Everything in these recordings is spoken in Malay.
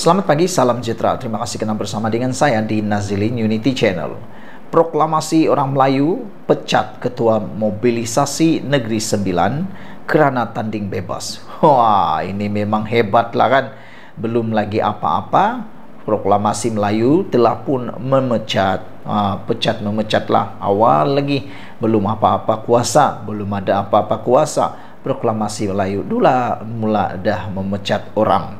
Selamat pagi, salam sejahtera. Terima kasih kena bersama dengan saya di Nazilin Unity Channel. Proklamasi orang Melayu pecat ketua mobilisasi Negeri Sembilan kerana tanding bebas. Wah, ini memang hebat lah kan. Belum lagi apa-apa, proklamasi Melayu telah pun memecat. pecat ah, pecat memecatlah awal lagi belum apa-apa kuasa, belum ada apa-apa kuasa. Proklamasi Melayu dulu mula dah memecat orang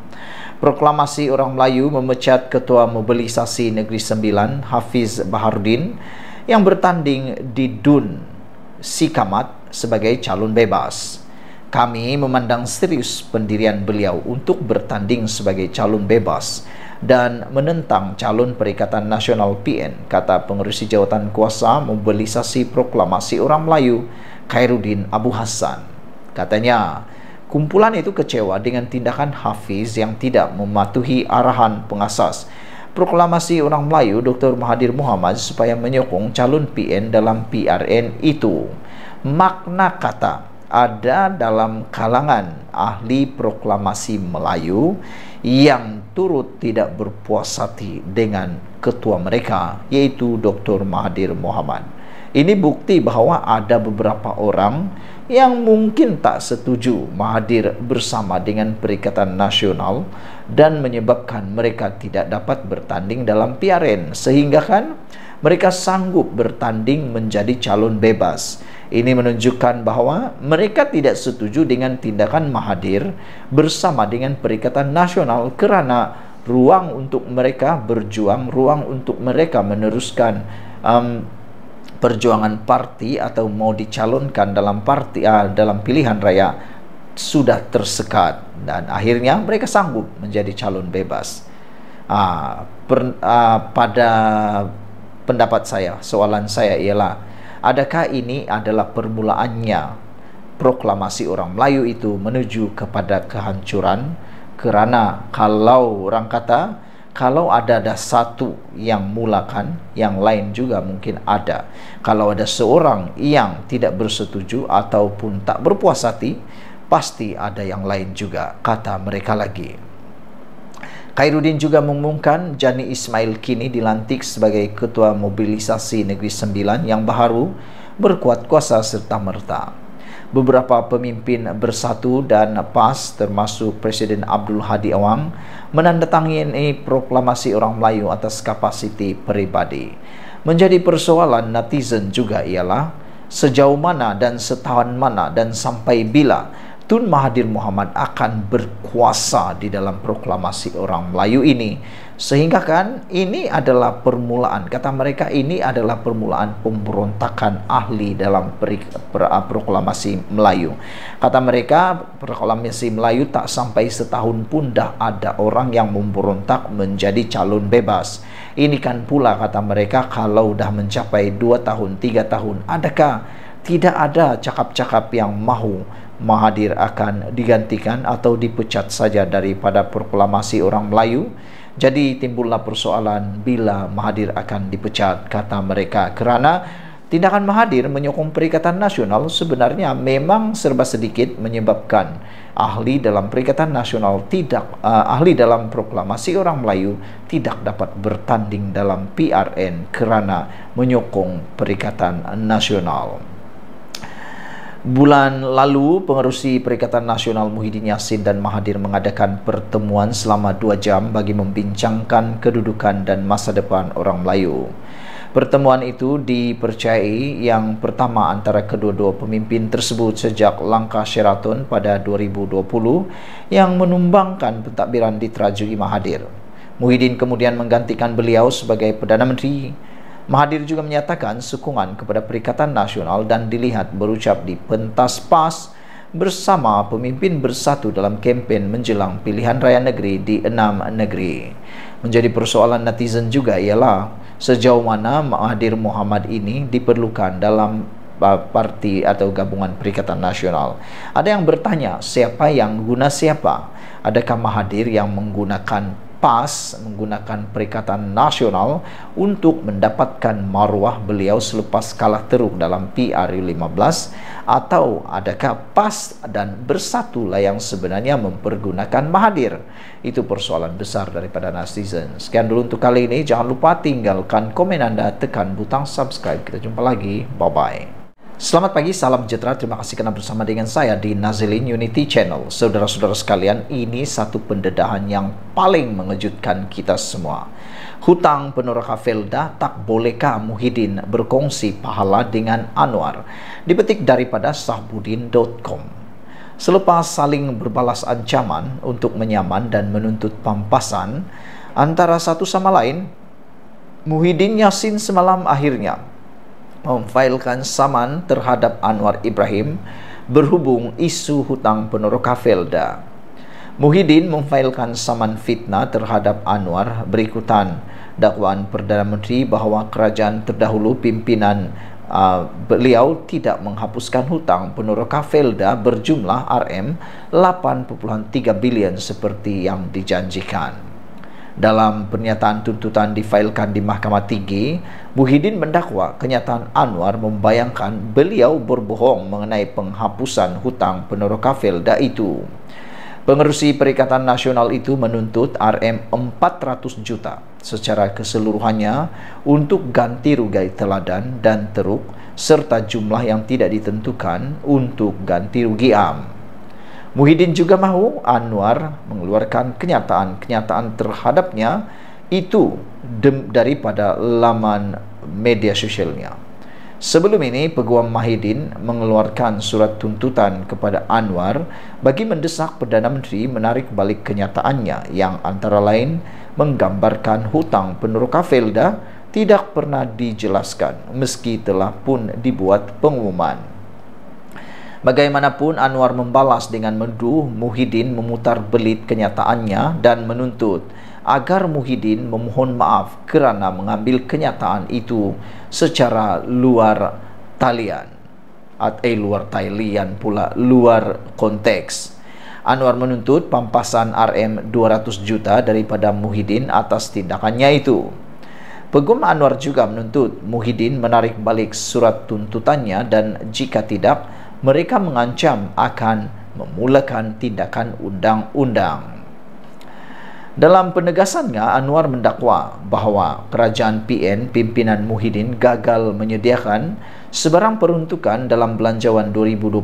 Proklamasi Orang Melayu memecat Ketua Mobilisasi Negeri Sembilan Hafiz Baharudin yang bertanding di DUN Sikamat sebagai calon bebas. Kami memandang serius pendirian beliau untuk bertanding sebagai calon bebas dan menentang calon Perikatan Nasional PN, kata pengurusi jawatan kuasa mobilisasi proklamasi orang Melayu, Khairuddin Abu Hassan. Katanya, Kumpulan itu kecewa dengan tindakan Hafiz yang tidak mematuhi arahan pengasas. Proklamasi Orang Melayu Dr. Mahathir Muhammad supaya menyokong calon PN dalam PRN itu. Makna kata ada dalam kalangan ahli proklamasi Melayu yang turut tidak berpuas hati dengan ketua mereka yaitu Dr. Mahathir Muhammad. Ini bukti bahwa ada beberapa orang yang yang mungkin tak setuju Mahathir bersama dengan Perikatan Nasional dan menyebabkan mereka tidak dapat bertanding dalam PRN sehingga kan mereka sanggup bertanding menjadi calon bebas. Ini menunjukkan bahawa mereka tidak setuju dengan tindakan Mahathir bersama dengan Perikatan Nasional kerana ruang untuk mereka berjuang, ruang untuk mereka meneruskan um, perjuangan parti atau mau dicalonkan dalam parti uh, dalam pilihan raya sudah tersekat dan akhirnya mereka sanggup menjadi calon bebas. Uh, per, uh, pada pendapat saya, soalan saya ialah adakah ini adalah permulaannya proklamasi orang Melayu itu menuju kepada kehancuran kerana kalau orang kata kalau ada ada satu yang mulakan yang lain juga mungkin ada kalau ada seorang yang tidak bersetuju ataupun tak berpuas hati pasti ada yang lain juga kata mereka lagi Khairuddin juga mengumumkan Jani Ismail kini dilantik sebagai Ketua Mobilisasi Negeri Sembilan yang baru berkuat kuasa serta merta beberapa pemimpin bersatu dan PAS termasuk Presiden Abdul Hadi Awang menandatangani proklamasi orang Melayu atas kapasiti peribadi. Menjadi persoalan netizen juga ialah sejauh mana dan setahun mana dan sampai bila Tun Mahathir Muhammad akan berkuasa di dalam proklamasi orang Melayu ini Sehingga kan ini adalah permulaan. Kata mereka ini adalah permulaan pemberontakan ahli dalam per, per, ah, proklamasi Melayu. Kata mereka proklamasi Melayu tak sampai setahun pun dah ada orang yang memberontak menjadi calon bebas. Ini kan pula kata mereka kalau dah mencapai dua tahun, tiga tahun, adakah tidak ada cakap-cakap yang mahu Mahathir akan digantikan atau dipecat saja daripada proklamasi orang Melayu? Jadi timbullah persoalan bila Mahathir akan dipecat kata mereka kerana tindakan Mahathir menyokong Perikatan Nasional sebenarnya memang serba sedikit menyebabkan ahli dalam Perikatan Nasional tidak uh, ahli dalam proklamasi orang Melayu tidak dapat bertanding dalam PRN kerana menyokong Perikatan Nasional. Bulan lalu, pengerusi Perikatan Nasional Muhyiddin Yassin dan Mahathir mengadakan pertemuan selama dua jam bagi membincangkan kedudukan dan masa depan orang Melayu. Pertemuan itu dipercayai yang pertama antara kedua-dua pemimpin tersebut sejak langkah Sheraton pada 2020 yang menumbangkan pentadbiran di Teraju Mahathir. Muhyiddin kemudian menggantikan beliau sebagai Perdana Menteri Mahathir juga menyatakan sokongan kepada Perikatan Nasional dan dilihat berucap di pentas PAS bersama pemimpin bersatu dalam kempen menjelang pilihan raya negeri di enam negeri. Menjadi persoalan netizen juga ialah sejauh mana Mahathir Muhammad ini diperlukan dalam uh, parti atau gabungan Perikatan Nasional. Ada yang bertanya siapa yang guna siapa? Adakah Mahathir yang menggunakan PAS menggunakan perikatan nasional untuk mendapatkan maruah beliau selepas kalah teruk dalam PRU 15 atau adakah PAS dan Bersatu lah yang sebenarnya mempergunakan Mahathir? Itu persoalan besar daripada Nasizen. Sekian dulu untuk kali ini. Jangan lupa tinggalkan komen anda, tekan butang subscribe. Kita jumpa lagi. Bye-bye. Selamat pagi, salam sejahtera. Terima kasih karena bersama dengan saya di Nazilin Unity Channel. Saudara-saudara sekalian, ini satu pendedahan yang paling mengejutkan kita semua. Hutang peneraka Felda tak bolehkah Muhyiddin berkongsi pahala dengan Anwar? Dipetik daripada sahbudin.com. Selepas saling berbalas ancaman untuk menyaman dan menuntut pampasan, antara satu sama lain, Muhyiddin Yasin semalam akhirnya memfailkan saman terhadap Anwar Ibrahim berhubung isu hutang penuruh Kafelda. Muhyiddin memfailkan saman fitnah terhadap Anwar berikutan dakwaan Perdana Menteri bahawa kerajaan terdahulu pimpinan uh, beliau tidak menghapuskan hutang penuruh Kafelda berjumlah RM 8.3 bilion seperti yang dijanjikan dalam pernyataan tuntutan difailkan di Mahkamah Tinggi, Muhyiddin mendakwa kenyataan Anwar membayangkan beliau berbohong mengenai penghapusan hutang penerok kafil da itu. Pengerusi Perikatan Nasional itu menuntut RM400 juta secara keseluruhannya untuk ganti rugi teladan dan teruk serta jumlah yang tidak ditentukan untuk ganti rugi am. Muhyiddin juga mahu Anwar mengeluarkan kenyataan-kenyataan terhadapnya itu daripada laman media sosialnya. Sebelum ini, Peguam Mahidin mengeluarkan surat tuntutan kepada Anwar bagi mendesak Perdana Menteri menarik balik kenyataannya yang antara lain menggambarkan hutang penurka Felda tidak pernah dijelaskan meski telah pun dibuat pengumuman. Bagaimanapun Anwar membalas dengan menduh Muhyiddin memutar belit kenyataannya dan menuntut agar Muhyiddin memohon maaf kerana mengambil kenyataan itu secara luar talian atau eh, luar talian pula luar konteks. Anwar menuntut pampasan RM 200 juta daripada Muhyiddin atas tindakannya itu. Pegum Anwar juga menuntut Muhyiddin menarik balik surat tuntutannya dan jika tidak, mereka mengancam akan memulakan tindakan undang-undang. Dalam penegasannya, Anwar mendakwa bahawa kerajaan PN pimpinan Muhyiddin gagal menyediakan sebarang peruntukan dalam belanjawan 2021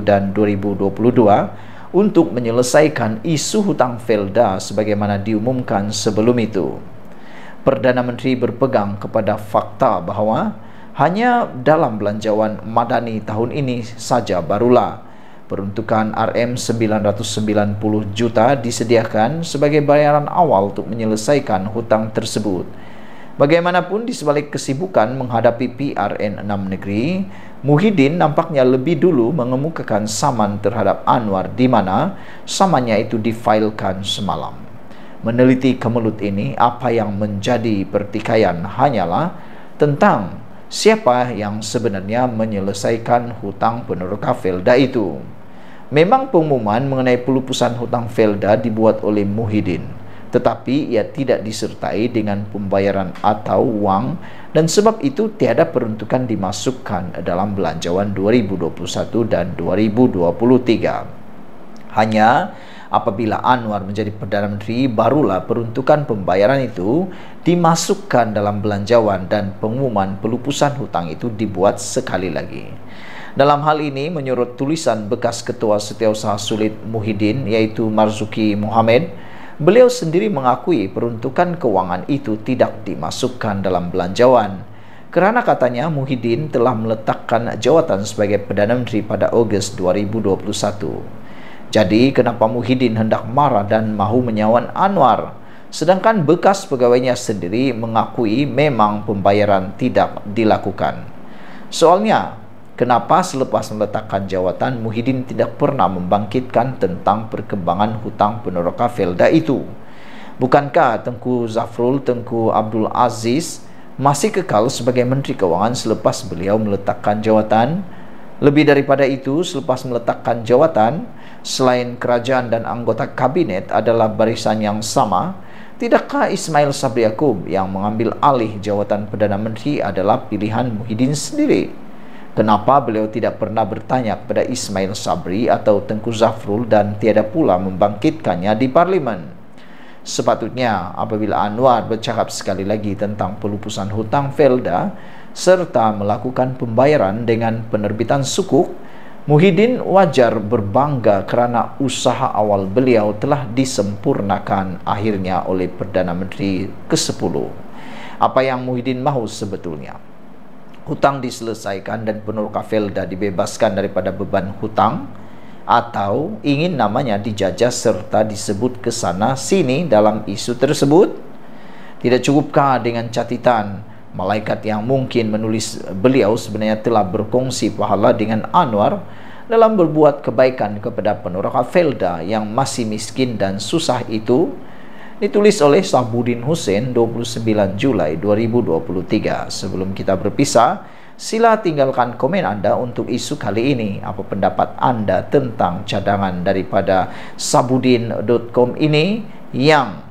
dan 2022 untuk menyelesaikan isu hutang Felda sebagaimana diumumkan sebelum itu. Perdana Menteri berpegang kepada fakta bahawa hanya dalam belanjawan madani tahun ini saja barulah. Peruntukan RM990 juta disediakan sebagai bayaran awal untuk menyelesaikan hutang tersebut. Bagaimanapun di sebalik kesibukan menghadapi PRN 6 negeri, Muhyiddin nampaknya lebih dulu mengemukakan saman terhadap Anwar di mana samannya itu difailkan semalam. Meneliti kemelut ini, apa yang menjadi pertikaian hanyalah tentang siapa yang sebenarnya menyelesaikan hutang penerka Felda itu. Memang pengumuman mengenai pelupusan hutang Felda dibuat oleh Muhyiddin, tetapi ia tidak disertai dengan pembayaran atau uang dan sebab itu tiada peruntukan dimasukkan dalam belanjawan 2021 dan 2023. Hanya apabila Anwar menjadi Perdana Menteri barulah peruntukan pembayaran itu dimasukkan dalam belanjawan dan pengumuman pelupusan hutang itu dibuat sekali lagi. Dalam hal ini menurut tulisan bekas ketua setiausaha sulit Muhyiddin yaitu Marzuki Mohamed, beliau sendiri mengakui peruntukan kewangan itu tidak dimasukkan dalam belanjawan. Kerana katanya Muhyiddin telah meletakkan jawatan sebagai Perdana Menteri pada Ogos 2021. Jadi kenapa Muhyiddin hendak marah dan mahu menyawan Anwar? Sedangkan bekas pegawainya sendiri mengakui memang pembayaran tidak dilakukan. Soalnya, kenapa selepas meletakkan jawatan Muhyiddin tidak pernah membangkitkan tentang perkembangan hutang peneroka Felda itu? Bukankah Tengku Zafrul Tengku Abdul Aziz masih kekal sebagai Menteri Kewangan selepas beliau meletakkan jawatan? Lebih daripada itu, selepas meletakkan jawatan, selain kerajaan dan anggota kabinet adalah barisan yang sama, tidakkah Ismail Sabri Yaakob yang mengambil alih jawatan Perdana Menteri adalah pilihan Muhyiddin sendiri? Kenapa beliau tidak pernah bertanya kepada Ismail Sabri atau Tengku Zafrul dan tiada pula membangkitkannya di parlimen? Sepatutnya apabila Anwar bercakap sekali lagi tentang pelupusan hutang Felda serta melakukan pembayaran dengan penerbitan sukuk, Muhyiddin wajar berbangga kerana usaha awal beliau telah disempurnakan akhirnya oleh Perdana Menteri ke-10. Apa yang Muhyiddin mahu sebetulnya? Hutang diselesaikan dan penur kafelda dibebaskan daripada beban hutang atau ingin namanya dijajah serta disebut ke sana sini dalam isu tersebut? Tidak cukupkah dengan catatan malaikat yang mungkin menulis eh, beliau sebenarnya telah berkongsi pahala dengan Anwar dalam berbuat kebaikan kepada penurah Felda yang masih miskin dan susah itu ditulis oleh Sahbudin Hussein 29 Julai 2023 sebelum kita berpisah sila tinggalkan komen anda untuk isu kali ini apa pendapat anda tentang cadangan daripada sabudin.com ini yang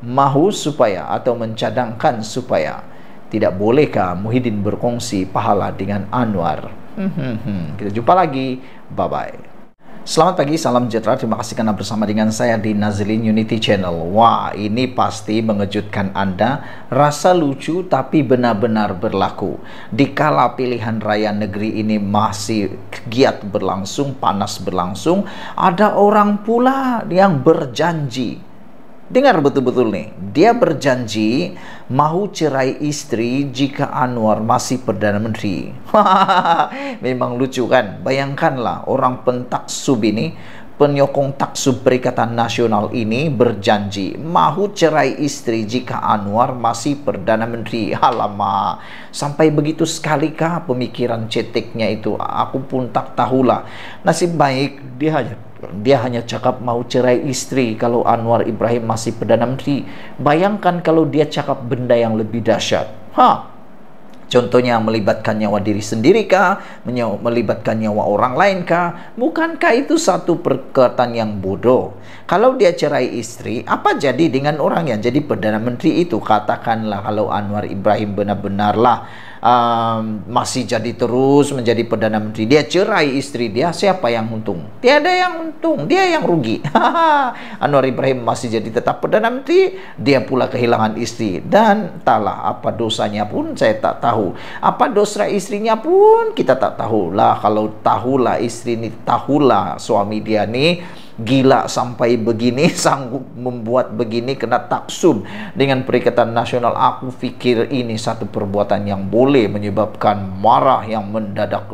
mahu supaya atau mencadangkan supaya tidak bolehkah Muhyiddin berkongsi pahala dengan Anwar? Hmm, hmm, hmm, Kita jumpa lagi. Bye-bye. Selamat pagi, salam sejahtera. Terima kasih karena bersama dengan saya di Nazlin Unity Channel. Wah, ini pasti mengejutkan Anda. Rasa lucu tapi benar-benar berlaku. Dikala pilihan raya negeri ini masih giat berlangsung, panas berlangsung, ada orang pula yang berjanji Dengar betul-betul nih, dia berjanji mau cerai istri jika Anwar masih Perdana Menteri. Memang lucu kan? Bayangkanlah orang pentaksub ini, penyokong taksub Perikatan Nasional ini berjanji mau cerai istri jika Anwar masih Perdana Menteri. Halama, sampai begitu sekalikah pemikiran ceteknya itu? Aku pun tak tahulah. Nasib baik dia dia hanya cakap mau cerai istri kalau Anwar Ibrahim masih Perdana Menteri. Bayangkan kalau dia cakap benda yang lebih dahsyat. Hah? Contohnya melibatkan nyawa diri sendiri kah? Melibatkan nyawa orang lain kah? Bukankah itu satu perkataan yang bodoh? Kalau dia cerai istri, apa jadi dengan orang yang jadi Perdana Menteri itu? Katakanlah kalau Anwar Ibrahim benar-benarlah um, masih jadi terus menjadi perdana menteri dia cerai istri dia siapa yang untung tiada yang untung dia yang rugi Anwar Ibrahim masih jadi tetap perdana menteri dia pula kehilangan istri dan talah apa dosanya pun saya tak tahu apa dosa istrinya pun kita tak tahu lah kalau tahulah istri ini tahulah suami dia ni gila sampai begini sanggup membuat begini kena taksub dengan perikatan nasional aku fikir ini satu perbuatan yang boleh menyebabkan marah yang mendadak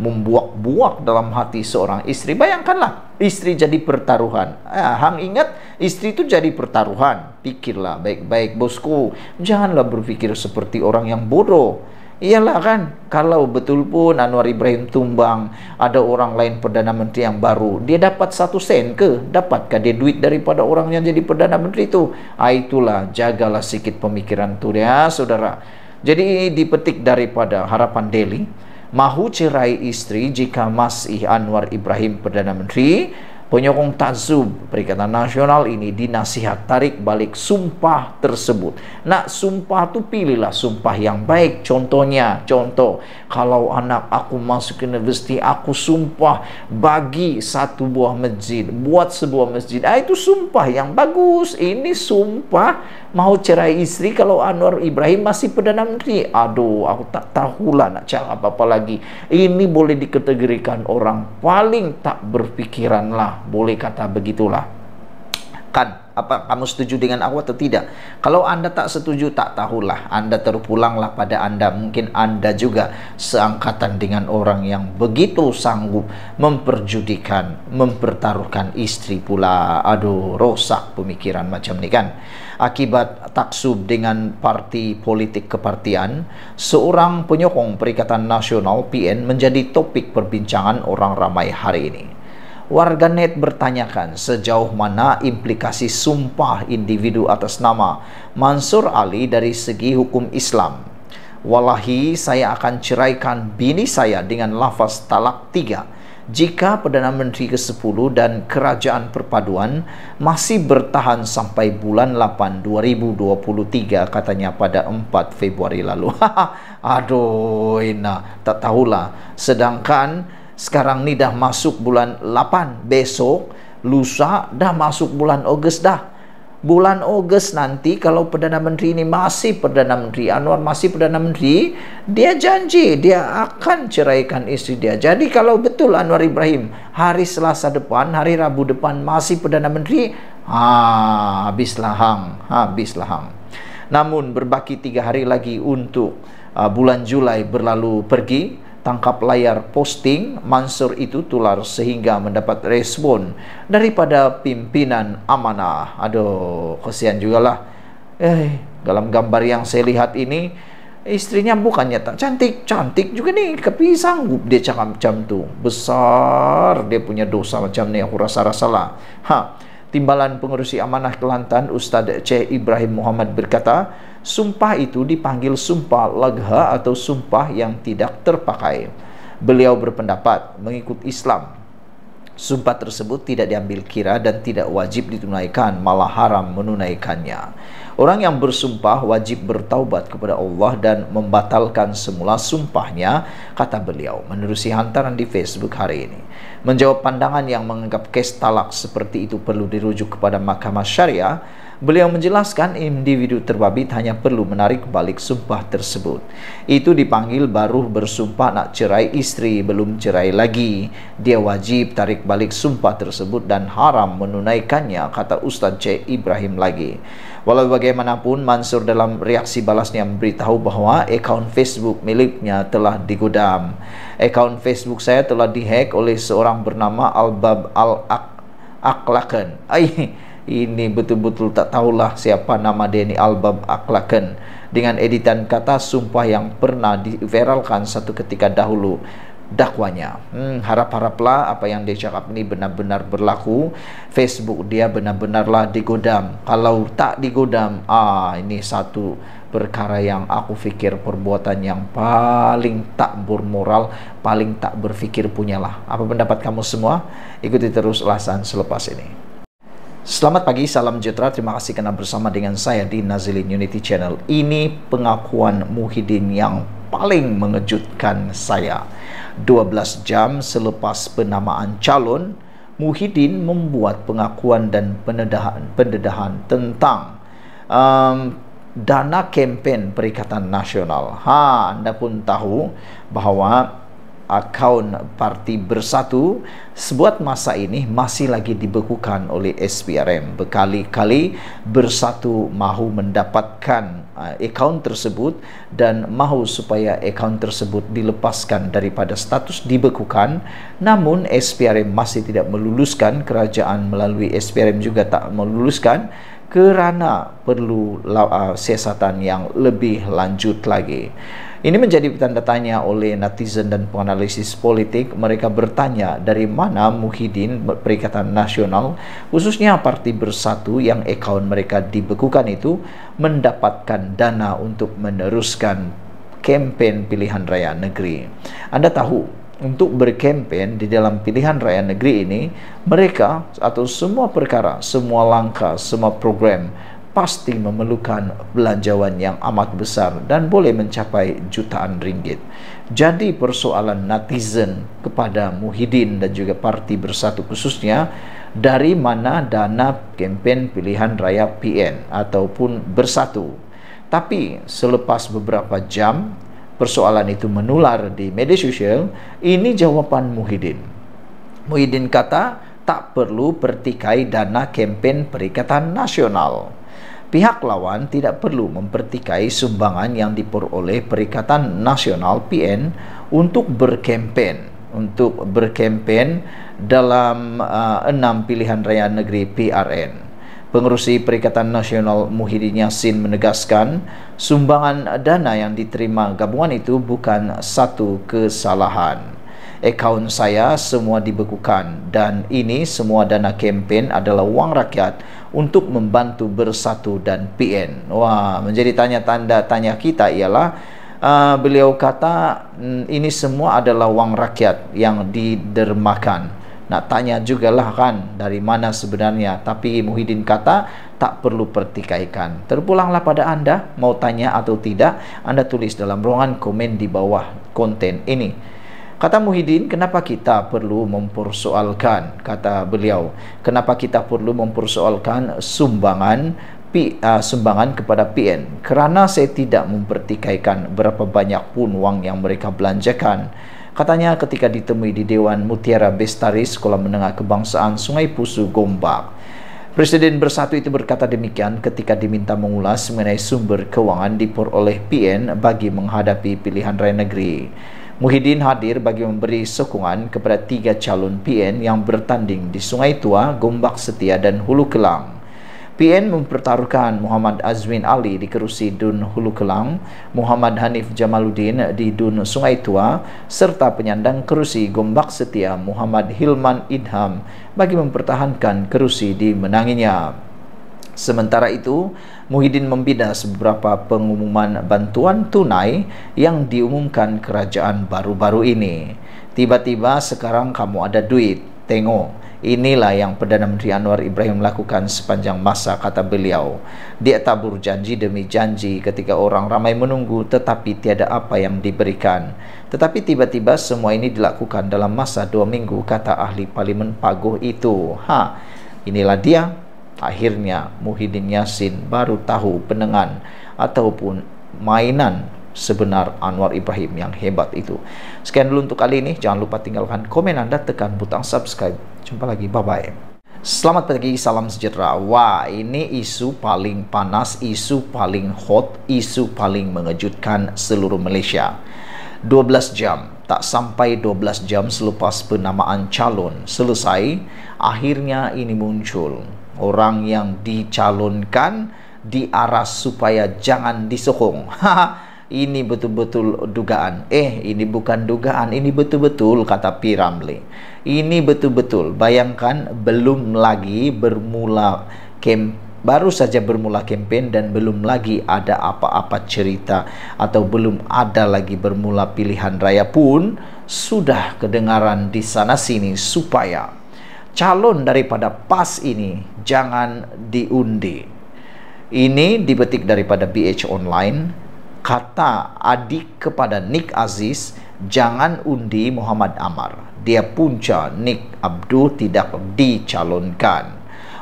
membuak-buak dalam hati seorang istri bayangkanlah istri jadi pertaruhan eh, hang ingat istri itu jadi pertaruhan pikirlah baik-baik bosku janganlah berpikir seperti orang yang bodoh Iyalah kan, kalau betul pun Anwar Ibrahim tumbang, ada orang lain Perdana Menteri yang baru, dia dapat satu sen ke? Dapatkah dia duit daripada orang yang jadi Perdana Menteri itu? Ah, itulah, jagalah sikit pemikiran tu ya, saudara. Jadi, dipetik daripada harapan Delhi, mahu cerai istri jika masih Anwar Ibrahim Perdana Menteri, penyokong Tazub Perikatan Nasional ini dinasihat tarik balik sumpah tersebut. Nak sumpah tu pilihlah sumpah yang baik. Contohnya, contoh, kalau anak aku masuk universiti, aku sumpah bagi satu buah masjid, buat sebuah masjid. Ah, itu sumpah yang bagus. Ini sumpah mau cerai istri kalau Anwar Ibrahim masih Perdana Menteri. Aduh, aku tak tahulah nak cakap apa-apa lagi. Ini boleh dikategorikan orang paling tak berpikiran lah. Boleh kata begitulah lakukan apa kamu setuju dengan aku atau tidak kalau anda tak setuju tak tahulah anda terpulanglah pada anda mungkin anda juga seangkatan dengan orang yang begitu sanggup memperjudikan mempertaruhkan istri pula aduh rosak pemikiran macam ni kan akibat taksub dengan parti politik kepartian seorang penyokong Perikatan Nasional PN menjadi topik perbincangan orang ramai hari ini warganet bertanyakan sejauh mana implikasi sumpah individu atas nama Mansur Ali dari segi hukum Islam. Walahi saya akan ceraikan bini saya dengan lafaz talak tiga jika Perdana Menteri ke-10 dan Kerajaan Perpaduan masih bertahan sampai bulan 8 2023 katanya pada 4 Februari lalu. Aduh, nah, tak tahulah. Sedangkan sekarang ni dah masuk bulan 8 besok lusa dah masuk bulan Ogos dah bulan Ogos nanti kalau Perdana Menteri ini masih Perdana Menteri Anwar masih Perdana Menteri dia janji dia akan ceraikan istri dia jadi kalau betul Anwar Ibrahim hari Selasa depan hari Rabu depan masih Perdana Menteri ha, habislah hang habislah hang namun berbaki tiga hari lagi untuk uh, bulan Julai berlalu pergi tangkap layar posting Mansur itu tular sehingga mendapat respon daripada pimpinan amanah. Aduh, kesian juga lah. Eh, dalam gambar yang saya lihat ini istrinya bukannya tak cantik, cantik juga nih, tapi sanggup dia cakap macam tu. Besar dia punya dosa macam ni aku rasa-rasa lah. Ha, timbalan pengurusi amanah Kelantan Ustaz Cheikh Ibrahim Muhammad berkata, sumpah itu dipanggil sumpah lagha atau sumpah yang tidak terpakai. Beliau berpendapat mengikut Islam. Sumpah tersebut tidak diambil kira dan tidak wajib ditunaikan, malah haram menunaikannya. Orang yang bersumpah wajib bertaubat kepada Allah dan membatalkan semula sumpahnya, kata beliau, menerusi hantaran di Facebook hari ini. Menjawab pandangan yang menganggap kes talak seperti itu perlu dirujuk kepada mahkamah syariah, Beliau menjelaskan individu terbabit hanya perlu menarik balik sumpah tersebut. Itu dipanggil baru bersumpah nak cerai istri, belum cerai lagi. Dia wajib tarik balik sumpah tersebut dan haram menunaikannya, kata Ustaz C. Ibrahim lagi. Walau bagaimanapun, Mansur dalam reaksi balasnya memberitahu bahwa akaun Facebook miliknya telah digudam. Akaun Facebook saya telah dihack oleh seorang bernama Albab Al-Aklaken. -Ak Ayy, ini betul-betul tak tahulah siapa nama Denny Albab Aklaken dengan editan kata sumpah yang pernah diviralkan satu ketika dahulu dakwanya. Hmm, harap-haraplah apa yang dia cakap ini benar-benar berlaku. Facebook dia benar-benarlah digodam. Kalau tak digodam, ah ini satu perkara yang aku pikir perbuatan yang paling tak bermoral, paling tak berpikir punyalah. Apa pendapat kamu semua? Ikuti terus ulasan selepas ini. Selamat pagi, salam sejahtera. Terima kasih kerana bersama dengan saya di Nazilin Unity Channel. Ini pengakuan Muhyiddin yang paling mengejutkan saya. 12 jam selepas penamaan calon, Muhyiddin membuat pengakuan dan pendedahan tentang um, dana kempen Perikatan Nasional. Ha, anda pun tahu bahawa akaun parti bersatu sebuat masa ini masih lagi dibekukan oleh SPRM berkali-kali bersatu mahu mendapatkan uh, akaun tersebut dan mahu supaya akaun tersebut dilepaskan daripada status dibekukan namun SPRM masih tidak meluluskan kerajaan melalui SPRM juga tak meluluskan kerana perlu uh, siasatan yang lebih lanjut lagi ini menjadi tanda tanya oleh netizen dan penganalisis politik. Mereka bertanya dari mana Muhyiddin Perikatan Nasional, khususnya Parti Bersatu yang akaun mereka dibekukan itu, mendapatkan dana untuk meneruskan kempen pilihan raya negeri. Anda tahu, untuk berkempen di dalam pilihan raya negeri ini, mereka atau semua perkara, semua langkah, semua program pasti memerlukan belanjawan yang amat besar dan boleh mencapai jutaan ringgit. Jadi persoalan netizen kepada Muhyiddin dan juga parti bersatu khususnya dari mana dana kempen pilihan raya PN ataupun bersatu. Tapi selepas beberapa jam persoalan itu menular di media sosial, ini jawaban Muhyiddin. Muhyiddin kata, tak perlu pertikai dana kempen Perikatan Nasional. Pihak lawan tidak perlu mempertikai sumbangan yang diperoleh Perikatan Nasional PN untuk berkempen untuk berkempen dalam uh, enam pilihan raya negeri PRN. Pengurusi Perikatan Nasional Muhyiddin Yassin menegaskan sumbangan dana yang diterima gabungan itu bukan satu kesalahan akaun saya semua dibekukan dan ini semua dana kempen adalah wang rakyat untuk membantu bersatu dan PN. Wah, menjadi tanya tanda tanya kita ialah uh, beliau kata hmm, ini semua adalah wang rakyat yang didermakan. Nak tanya juga lah kan dari mana sebenarnya tapi Muhyiddin kata tak perlu pertikaikan. Terpulanglah pada anda mau tanya atau tidak, anda tulis dalam ruangan komen di bawah konten ini. Kata Muhyiddin, kenapa kita perlu mempersoalkan, kata beliau, kenapa kita perlu mempersoalkan sumbangan pi, uh, sumbangan kepada PN? Kerana saya tidak mempertikaikan berapa banyak pun wang yang mereka belanjakan. Katanya ketika ditemui di Dewan Mutiara Bestari Sekolah Menengah Kebangsaan Sungai Pusu Gombak. Presiden Bersatu itu berkata demikian ketika diminta mengulas mengenai sumber keuangan diperoleh PN bagi menghadapi pilihan raya negeri. Muhyiddin hadir bagi memberi sokongan kepada tiga calon PN yang bertanding di Sungai Tua, Gombak Setia dan Hulu Kelang. PN mempertaruhkan Muhammad Azwin Ali di kerusi Dun Hulu Kelang, Muhammad Hanif Jamaluddin di Dun Sungai Tua serta penyandang kerusi Gombak Setia Muhammad Hilman Idham bagi mempertahankan kerusi di menanginya. Sementara itu, Muhyiddin membidas beberapa pengumuman bantuan tunai yang diumumkan kerajaan baru-baru ini. Tiba-tiba sekarang kamu ada duit, tengok. Inilah yang Perdana Menteri Anwar Ibrahim lakukan sepanjang masa, kata beliau. Dia tabur janji demi janji ketika orang ramai menunggu tetapi tiada apa yang diberikan. Tetapi tiba-tiba semua ini dilakukan dalam masa dua minggu, kata ahli Parlimen Pagoh itu. Ha, inilah dia. Akhirnya Muhyiddin Yassin baru tahu penengan ataupun mainan sebenar Anwar Ibrahim yang hebat itu. Sekian dulu untuk kali ini. Jangan lupa tinggalkan komen anda, tekan butang subscribe. Jumpa lagi. Bye-bye. Selamat pagi, salam sejahtera. Wah, ini isu paling panas, isu paling hot, isu paling mengejutkan seluruh Malaysia. 12 jam, tak sampai 12 jam selepas penamaan calon selesai, akhirnya ini muncul orang yang dicalonkan diarah supaya jangan disokong. ini betul-betul dugaan. Eh, ini bukan dugaan, ini betul-betul kata P. Ramli. Ini betul-betul. Bayangkan belum lagi bermula kamp baru saja bermula kempen dan belum lagi ada apa-apa cerita atau belum ada lagi bermula pilihan raya pun sudah kedengaran di sana sini supaya calon daripada PAS ini jangan diundi. Ini dipetik daripada BH Online kata adik kepada Nick Aziz jangan undi Muhammad Amar. Dia punca Nick Abdul tidak dicalonkan.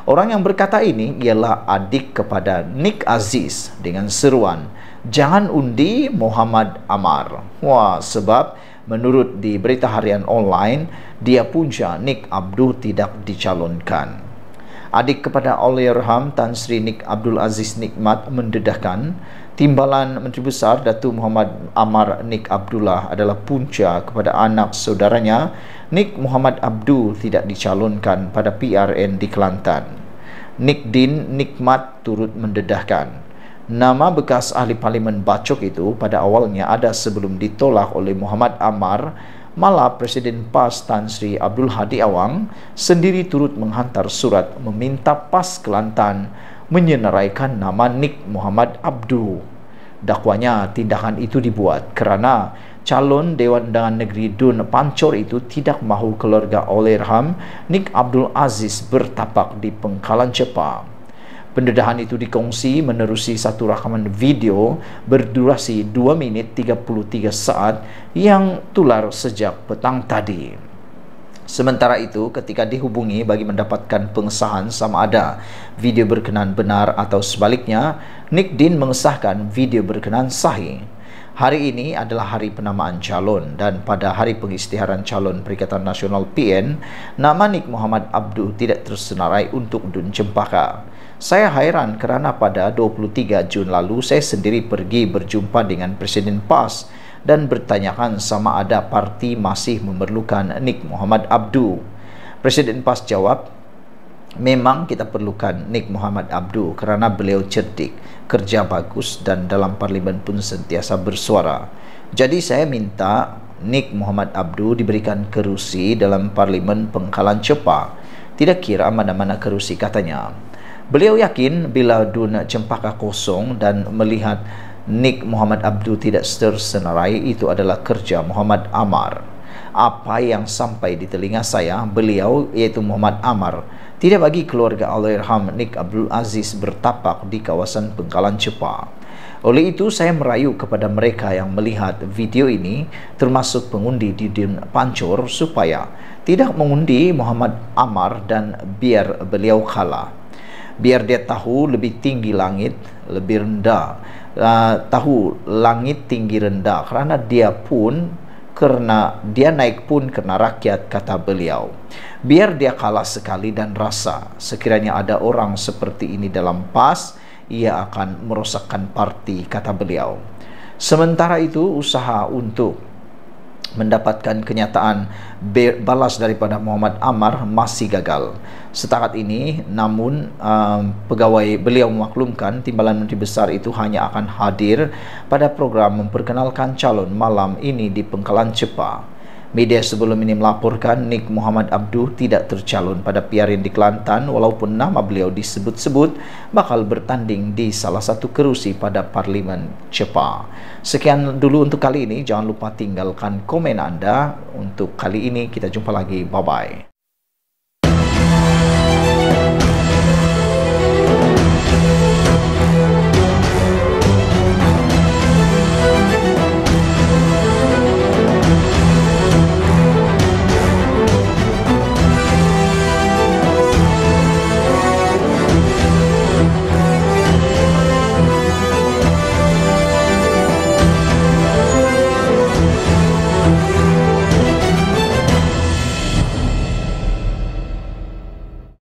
Orang yang berkata ini ialah adik kepada Nick Aziz dengan seruan jangan undi Muhammad Amar. Wah, sebab menurut di berita harian online, dia punca Nik Abdul tidak dicalonkan. Adik kepada Allahyarham Tan Sri Nik Abdul Aziz Nikmat mendedahkan timbalan Menteri Besar Datu Muhammad Amar Nik Abdullah adalah punca kepada anak saudaranya Nik Muhammad Abdul tidak dicalonkan pada PRN di Kelantan. Nik Din Nikmat turut mendedahkan nama bekas ahli parlimen Bacok itu pada awalnya ada sebelum ditolak oleh Muhammad Amar malah Presiden PAS Tan Sri Abdul Hadi Awang sendiri turut menghantar surat meminta PAS Kelantan menyenaraikan nama Nik Muhammad Abdul dakwanya tindakan itu dibuat kerana calon Dewan Undangan Negeri Dun Pancor itu tidak mahu keluarga Olerham Nik Abdul Aziz bertapak di pengkalan cepat pendedahan itu dikongsi menerusi satu rakaman video berdurasi 2 minit 33 saat yang tular sejak petang tadi. Sementara itu, ketika dihubungi bagi mendapatkan pengesahan sama ada video berkenan benar atau sebaliknya, Nick Dean mengesahkan video berkenan sahih. Hari ini adalah hari penamaan calon dan pada hari pengisytiharan calon Perikatan Nasional PN, nama Nick Muhammad Abdul tidak tersenarai untuk Dun Cempaka. Saya hairan kerana pada 23 Jun lalu saya sendiri pergi berjumpa dengan Presiden PAS dan bertanyakan sama ada parti masih memerlukan Nik Muhammad Abdu. Presiden PAS jawab, Memang kita perlukan Nik Muhammad Abdu kerana beliau cerdik, kerja bagus dan dalam parlimen pun sentiasa bersuara. Jadi saya minta Nik Muhammad Abdu diberikan kerusi dalam parlimen pengkalan cepat. Tidak kira mana-mana kerusi katanya. Beliau yakin bila dunia cempaka kosong dan melihat Nik Muhammad Abdul tidak tersenarai itu adalah kerja Muhammad Amar. Apa yang sampai di telinga saya, beliau iaitu Muhammad Amar tidak bagi keluarga Allahyarham Nik Abdul Aziz bertapak di kawasan Pengkalan Cepa. Oleh itu saya merayu kepada mereka yang melihat video ini termasuk pengundi di Dun Pancor supaya tidak mengundi Muhammad Amar dan biar beliau kalah biar dia tahu lebih tinggi langit lebih rendah uh, tahu langit tinggi rendah kerana dia pun kerana dia naik pun kerana rakyat kata beliau biar dia kalah sekali dan rasa sekiranya ada orang seperti ini dalam PAS ia akan merosakkan parti kata beliau sementara itu usaha untuk mendapatkan kenyataan balas daripada Muhammad Amar masih gagal setakat ini namun uh, pegawai beliau memaklumkan Timbalan Menteri Besar itu hanya akan hadir pada program memperkenalkan calon malam ini di Pengkalan Cepa. Media sebelum ini melaporkan Nik Muhammad Abduh tidak tercalon pada PRN di Kelantan walaupun nama beliau disebut-sebut bakal bertanding di salah satu kerusi pada Parlimen Cepa. Sekian dulu untuk kali ini, jangan lupa tinggalkan komen anda. Untuk kali ini kita jumpa lagi, bye-bye.